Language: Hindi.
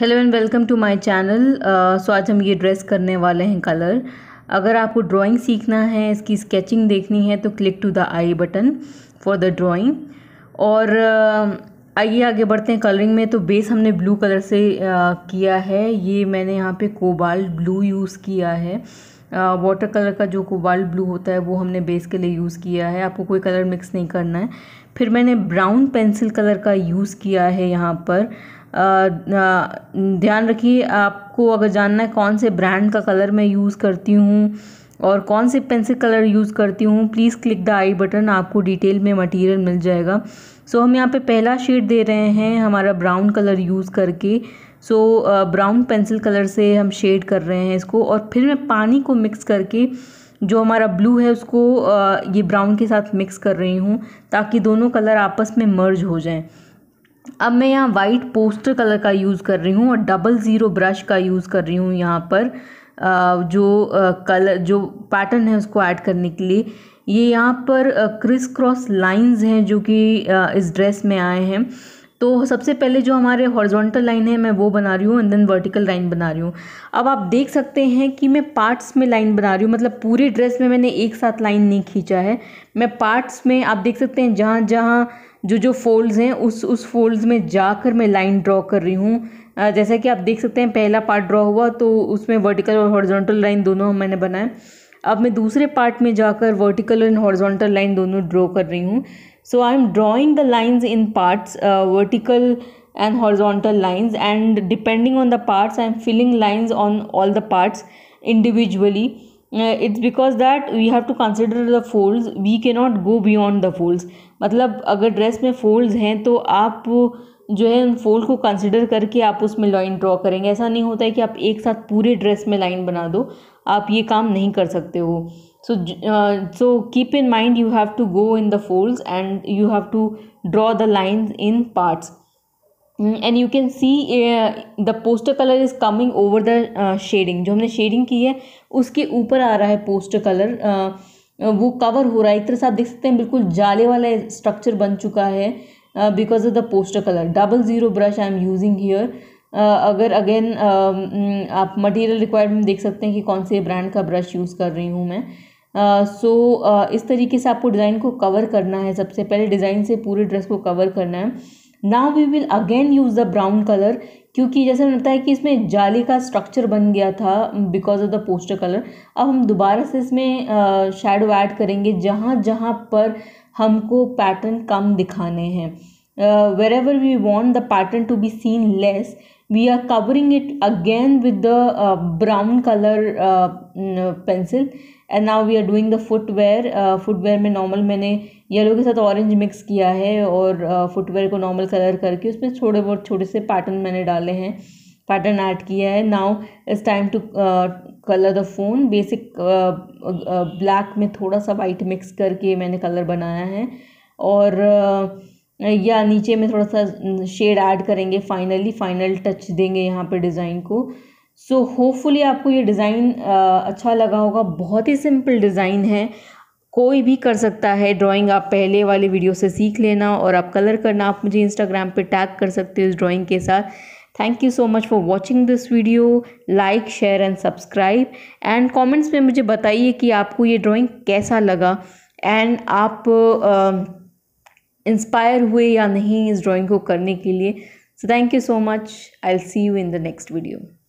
hello and welcome to my channel so आज हम ये ड्रेस करने वाले हैं कलर अगर आपको ड्राइंग सीखना है इसकी स्केचिंग देखनी है तो click to the i button for the drawing और uh, आइए आगे बढ़ते हैं कलरिंग में तो बेस हमने ब्लू कलर से uh, किया है ये मैंने यहाँ पे कोबाल ब्लू यूज़ किया है वाटर uh, कलर का जो कोबाल्ट ब्लू होता है वो हमने बेस के लिए यूज़ किया है आपको कोई कलर मिक्स नहीं करना है फिर मैंने ब्राउन पेंसिल कलर का यूज़ किया है यहाँ पर ध्यान रखिए आपको अगर जानना है कौन से ब्रांड का कलर मैं यूज़ करती हूँ और कौन से पेंसिल कलर यूज़ करती हूँ please click the i button आपको डिटेल में मटेरियल मिल जाएगा सो so, हम यहाँ पे पहला शेड दे रहे हैं हमारा ब्राउन कलर यूज़ करके so so, brown pencil colour से हम शेड कर रहे हैं इसको और फिर मैं पानी को मिक्स करके जो हमारा ब्लू है उसको ये ब्राउन के साथ मिक्स कर रही हूँ ताकि दोनों कलर आपस में मर्ज हो जाएँ अब मैं यहाँ वाइट पोस्टर कलर का यूज़ कर रही हूँ और डबल ज़ीरो ब्रश का यूज़ कर रही हूँ यहाँ पर जो कलर जो पैटर्न है उसको ऐड करने के लिए ये यहाँ पर क्रिस क्रॉस लाइंस हैं जो कि इस ड्रेस में आए हैं तो सबसे पहले जो हमारे हॉर्जोंटल लाइन है मैं वो बना रही हूँ एंड देन वर्टिकल लाइन बना रही हूँ अब आप देख सकते हैं कि मैं पार्ट्स में लाइन बना रही हूँ मतलब पूरे ड्रेस में मैंने एक साथ लाइन नहीं खींचा है मैं पार्ट्स में आप देख सकते हैं जहाँ जहाँ जो जो फोल्ड्स हैं उस उस फोल्ड्स में जाकर मैं लाइन ड्रॉ कर रही हूँ जैसे कि आप देख सकते हैं पहला पार्ट ड्रॉ हुआ तो उसमें वर्टिकल और हॉरिजॉन्टल लाइन दोनों मैंने बनाए अब मैं दूसरे पार्ट में जाकर वर्टिकल एंड हॉरिजॉन्टल लाइन दोनों ड्रॉ कर रही हूँ so I am drawing the lines in parts vertical and horizontal lines and depending on the parts I am filling lines on all the parts individually it's because that we have to consider the folds we can not go beyond the folds मतलब अगर ड्रेस में फोल्ड्स हैं तो आप uh, जो है उन फोल्ड को कंसिडर करके आप उसमें लाइन ड्रॉ करेंगे ऐसा नहीं होता है कि आप एक साथ पूरे ड्रेस में लाइन बना दो आप ये काम नहीं कर सकते हो so so keep in mind you have to go in the folds and you have to draw the lines in parts and you can see the poster colour is coming over the shading जो हमने शेडिंग की है उसके ऊपर आ रहा है पोस्टर कलर uh, uh, वो कवर हो रहा है एक तरह से आप देख सकते हैं बिल्कुल जाले वाला स्ट्रक्चर बन चुका है because of the poster colour double zero brush I am using here अगर अगेन uh, um, mm, आप मटेरियल रिक्वायरमेंट देख सकते हैं कि कौन से ब्रांड का ब्रश यूज़ कर रही हूँ मैं सो uh, so, uh, इस तरीके से आपको डिज़ाइन को कवर करना है सबसे पहले डिज़ाइन से पूरे ड्रेस को कवर करना है now we will again use the brown colour क्योंकि जैसे लगता है कि इसमें जाली का स्ट्रक्चर बन गया था because of the poster colour अब हम दोबारा से इसमें शेडो ऐड करेंगे जहाँ जहाँ पर हमको पैटर्न कम दिखाने हैं wherever we want the pattern to be seen less we are covering it again with the brown colour pencil and now we are doing the footwear footwear में नॉर्मल मैंने येलो के साथ ऑरेंज मिक्स किया है और फुटवेयर को नॉर्मल कलर करके उसमें थोड़े बहुत छोटे से पैटर्न मैंने डाले हैं पैटर्न ऐड किया है now it's time to colour the phone basic black में थोड़ा सा वाइट मिक्स करके मैंने कलर बनाया है और uh, या नीचे में थोड़ा सा शेड ऐड करेंगे फाइनली फाइनल टच देंगे यहाँ पर डिज़ाइन को सो so, होपफुली आपको ये डिज़ाइन uh, अच्छा लगा होगा बहुत ही सिंपल डिज़ाइन है कोई भी कर सकता है ड्राइंग आप पहले वाले वीडियो से सीख लेना और आप कलर करना आप मुझे इंस्टाग्राम पे टैग कर सकते हो इस ड्राइंग के साथ thank you so much for watching this video like share and subscribe and comments में मुझे बताइए कि आपको ये ड्राइंग कैसा लगा एंड आप इंस्पायर uh, हुए या नहीं इस ड्राइंग को करने के लिए so thank you so much I'll see you in the next video